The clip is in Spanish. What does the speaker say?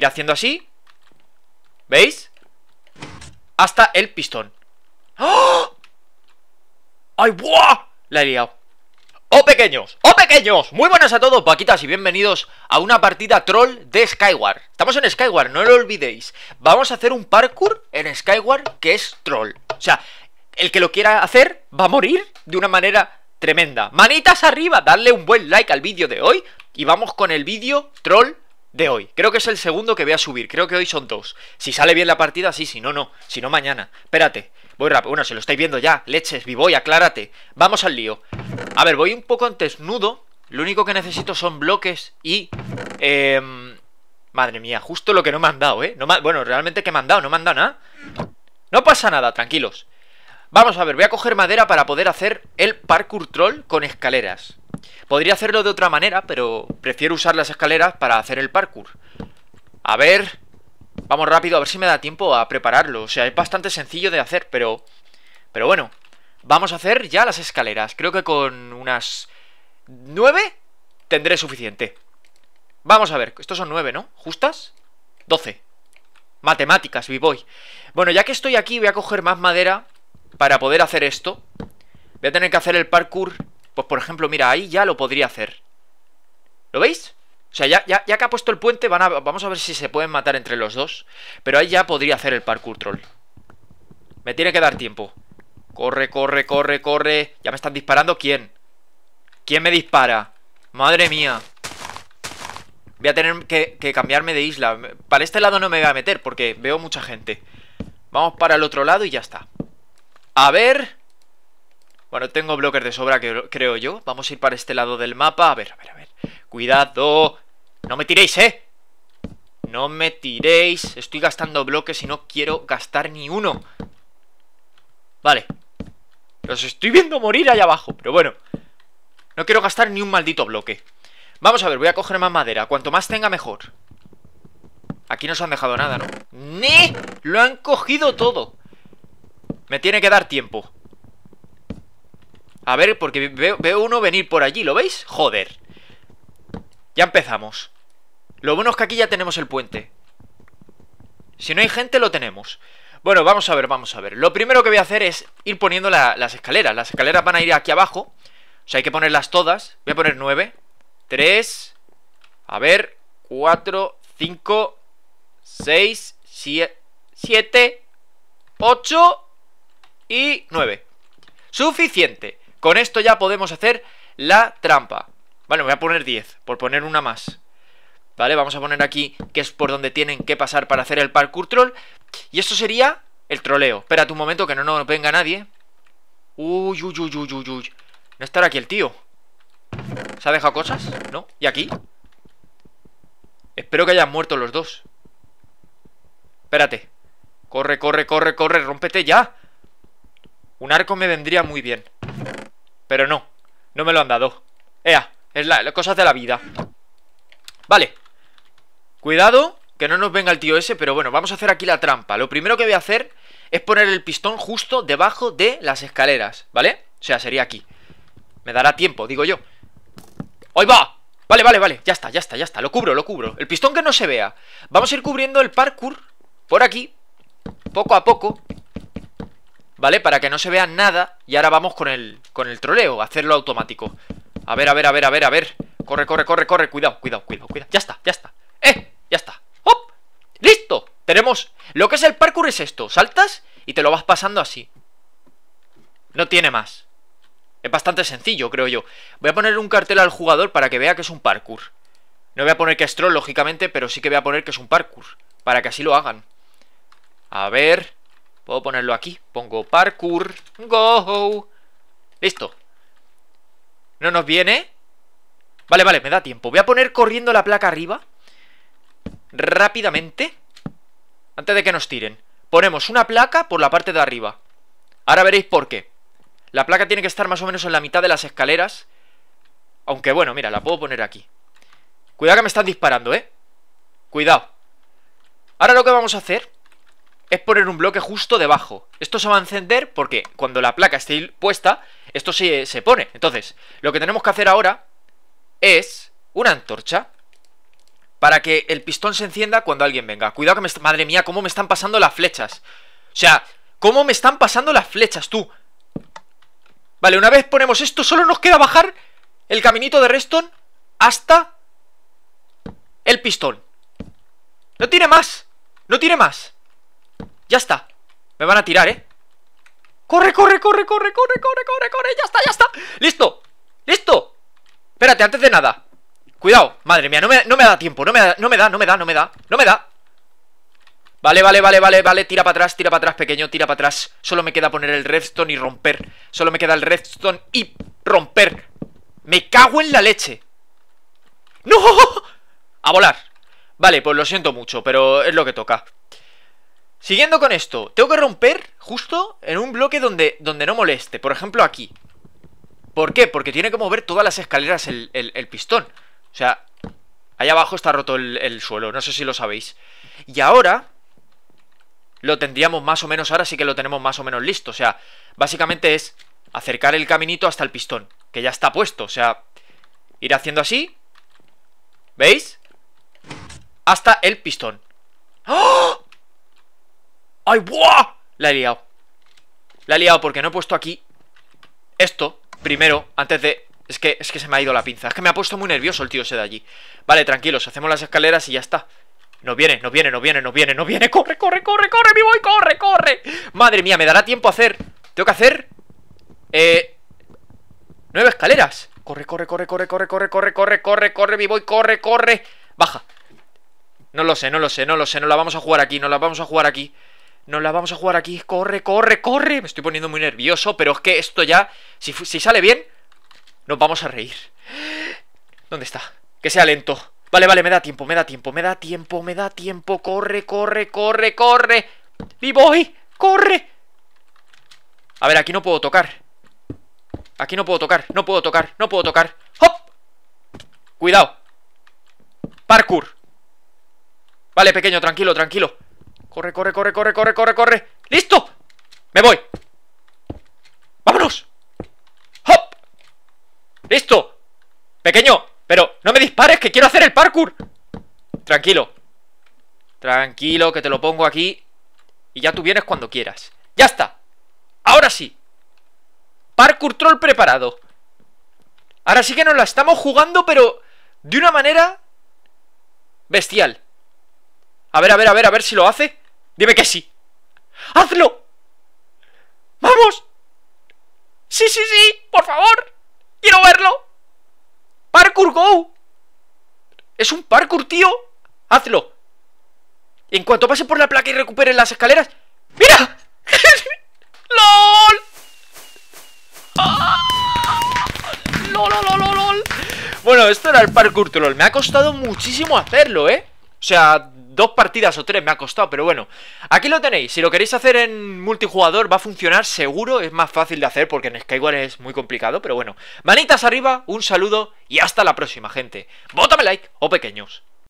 ir haciendo así ¿Veis? Hasta el pistón ¡Oh! ¡Ay, buah! La he liado ¡Oh, pequeños! ¡Oh, pequeños! Muy buenas a todos, paquitas, y bienvenidos a una partida troll de Skyward Estamos en Skyward, no lo olvidéis Vamos a hacer un parkour en Skyward que es troll O sea, el que lo quiera hacer va a morir de una manera tremenda Manitas arriba, darle un buen like al vídeo de hoy Y vamos con el vídeo troll de hoy. Creo que es el segundo que voy a subir. Creo que hoy son dos. Si sale bien la partida, sí, si no, no. Si no, mañana. Espérate. Voy rápido. Bueno, se lo estáis viendo ya. Leches, vivoy, aclárate. Vamos al lío. A ver, voy un poco antes nudo Lo único que necesito son bloques y... Eh, madre mía, justo lo que no me han dado, ¿eh? bueno, realmente que me han dado, no me han dado nada. No pasa nada, tranquilos. Vamos a ver, voy a coger madera para poder hacer el parkour troll con escaleras. Podría hacerlo de otra manera, pero prefiero usar las escaleras para hacer el parkour. A ver... Vamos rápido, a ver si me da tiempo a prepararlo. O sea, es bastante sencillo de hacer, pero... Pero bueno, vamos a hacer ya las escaleras. Creo que con unas... ¿Nueve? Tendré suficiente. Vamos a ver, estos son nueve, ¿no? ¿Justas? Doce. Matemáticas, B-Boy. Bueno, ya que estoy aquí, voy a coger más madera para poder hacer esto. Voy a tener que hacer el parkour pues por ejemplo, mira, ahí ya lo podría hacer. ¿Lo veis? O sea, ya, ya, que ha puesto el puente, vamos a ver si se pueden matar entre los dos. Pero ahí ya podría hacer el parkour troll. Me tiene que dar tiempo. Corre, corre, corre, corre. Ya me están disparando. ¿Quién? ¿Quién me dispara? Madre mía. Voy a tener que, que, cambiarme de isla. Para este lado no me voy a meter porque veo mucha gente. Vamos para el otro lado y ya está. A ver... Bueno, tengo bloques de sobra, creo yo. Vamos a ir para este lado del mapa. A ver, a ver, a ver. Cuidado. No me tiréis, ¿eh? No me tiréis. Estoy gastando bloques y no quiero gastar ni uno. Vale. Los estoy viendo morir allá abajo. Pero bueno. No quiero gastar ni un maldito bloque. Vamos a ver, voy a coger más madera. Cuanto más tenga, mejor. Aquí no se han dejado nada, ¿no? ¡Ne! ¡Lo han cogido todo! Me tiene que dar tiempo. A ver, porque veo, uno venir por allí, ¿lo veis? Joder. Ya empezamos. Lo bueno es que aquí ya tenemos el puente. Si no hay gente, lo tenemos. Bueno, vamos a ver, vamos a ver. Lo primero que voy a hacer es ir poniendo las escaleras. Las escaleras van a ir aquí abajo. O sea, hay que ponerlas todas. Voy a poner nueve Tres A ver. 4. 5. 6. 7. 8. Y 9. Suficiente. Con esto ya podemos hacer la trampa. Vale, voy a poner 10, por poner una más. Vale, vamos a poner aquí que es por donde tienen que pasar para hacer el parkour troll. Y esto sería el troleo. Espérate un momento que no nos venga nadie. Uy, uy, uy, uy, uy, uy. No estará aquí el tío. ¿Se ha dejado cosas? ¿No? ¿Y aquí? Espero que hayan muerto los dos. Espérate. Corre, corre, corre, corre. Rómpete ya. Un arco me vendría muy bien. Pero no, no me lo han dado Ea, es la, las cosas de la vida Vale Cuidado, que no nos venga el tío ese Pero bueno, vamos a hacer aquí la trampa Lo primero que voy a hacer es poner el pistón justo debajo de las escaleras ¿Vale? O sea, sería aquí Me dará tiempo, digo yo ¡Ahí va! Vale, vale, vale, ya está, ya está, ya está Lo cubro, lo cubro, el pistón que no se vea Vamos a ir cubriendo el parkour Por aquí, poco a poco ¿vale? Para que no se vea nada y ahora vamos con el, con el troleo, hacerlo automático. A ver, a ver, a ver, a ver, a ver. Corre, corre, corre, corre, cuidado, cuidado, cuidado, cuidado. Ya está, ya está. ¡Eh! Ya está. ¡Hop! ¡Listo! Tenemos... Lo que es el parkour es esto. Saltas y te lo vas pasando así. No tiene más. Es bastante sencillo, creo yo. Voy a poner un cartel al jugador para que vea que es un parkour. No voy a poner que es troll, lógicamente, pero sí que voy a poner que es un parkour. Para que así lo hagan. A ver... Puedo ponerlo aquí. Pongo parkour. Go. Listo. ¿No nos viene? Vale, vale, me da tiempo. Voy a poner corriendo la placa arriba. Rápidamente. Antes de que nos tiren. Ponemos una placa por la parte de arriba. Ahora veréis por qué. La placa tiene que estar más o menos en la mitad de las escaleras. Aunque bueno, mira, la puedo poner aquí. Cuidado que me están disparando, ¿eh? Cuidado. Ahora lo que vamos a hacer es poner un bloque justo debajo. Esto se va a encender porque cuando la placa esté puesta, esto se, se pone. Entonces, lo que tenemos que hacer ahora es una antorcha para que el pistón se encienda cuando alguien venga. Cuidado que me... Madre mía, cómo me están pasando las flechas. O sea, cómo me están pasando las flechas, tú. Vale, una vez ponemos esto, solo nos queda bajar el caminito de Reston hasta el pistón. No tiene más. No tiene más. Ya está Me van a tirar, ¿eh? ¡Corre, corre, corre, corre, corre, corre, corre, corre! ¡Ya está, ya está! ¡Listo! ¡Listo! Espérate, antes de nada Cuidado, madre mía, no me, no me da tiempo no me no me da, no me da, no me da No me da Vale, vale, vale, vale, vale, tira para atrás, tira para atrás, pequeño, tira para atrás Solo me queda poner el redstone y romper Solo me queda el redstone y romper Me cago en la leche ¡No! A volar Vale, pues lo siento mucho, pero es lo que toca Siguiendo con esto, tengo que romper justo en un bloque donde, donde no moleste. Por ejemplo, aquí. ¿Por qué? Porque tiene que mover todas las escaleras el, pistón. O sea, allá abajo está roto el, el, suelo, no sé si lo sabéis. Y ahora... Lo tendríamos más o menos, ahora sí que lo tenemos más o menos listo. O sea, básicamente es acercar el caminito hasta el pistón, que ya está puesto. O sea, ir haciendo así. ¿Veis? Hasta el pistón. ¡Oh! ¡Ay, buah! La he liado. La he liado porque no he puesto aquí esto primero, antes de... Es que, es que se me ha ido la pinza. Es que me ha puesto muy nervioso el tío ese de allí. Vale, tranquilos, hacemos las escaleras y ya está. No viene, no viene, no viene, no viene, no viene. ¡Corre, corre, corre, corre! ¡Me voy, corre, corre! Madre mía, me dará tiempo a hacer... ¿Tengo que hacer? Eh... Nueve escaleras. Corre, corre, corre, corre, corre, corre, corre, corre, corre, corre, mi voy, corre, corre. Baja. No lo sé, no lo sé, no lo sé, no la vamos a jugar aquí, no la vamos a jugar aquí. No la vamos a jugar aquí. Corre, corre, corre. Me estoy poniendo muy nervioso, pero es que esto ya, si, sale bien, nos vamos a reír. ¿Dónde está? Que sea lento. Vale, vale, me da tiempo, me da tiempo, me da tiempo, me da tiempo. Corre, corre, corre, corre. b voy, corre. A ver, aquí no puedo tocar. Aquí no puedo tocar, no puedo tocar, no puedo tocar. ¡Hop! Cuidado. Parkour. Vale, pequeño, tranquilo, tranquilo. Corre, corre, corre, corre, corre, corre, corre. ¡Listo! ¡Me voy! ¡Vámonos! ¡Hop! ¡Listo! Pequeño, pero no me dispares que quiero hacer el parkour. Tranquilo. Tranquilo, que te lo pongo aquí. Y ya tú vienes cuando quieras. ¡Ya está! ¡Ahora sí! Parkour troll preparado. Ahora sí que nos la estamos jugando, pero de una manera bestial. A ver, a ver, a ver, a ver si lo hace. Dime que sí. ¡Hazlo! ¡Vamos! ¡Sí, sí, sí! ¡Por favor! ¡Quiero verlo! ¡Parkour Go! ¡Es un parkour, tío! ¡Hazlo! en cuanto pase por la placa y recupere las escaleras... ¡Mira! ¡Lol! ¡Ah! ¡Lol, lol, lol, lol! Bueno, esto era el parkour troll. Me ha costado muchísimo hacerlo, ¿eh? O sea, Dos partidas o tres me ha costado, pero bueno. Aquí lo tenéis. Si lo queréis hacer en multijugador va a funcionar seguro. Es más fácil de hacer porque en Skyward es muy complicado, pero bueno. Manitas arriba, un saludo y hasta la próxima, gente. Bótame like o oh pequeños.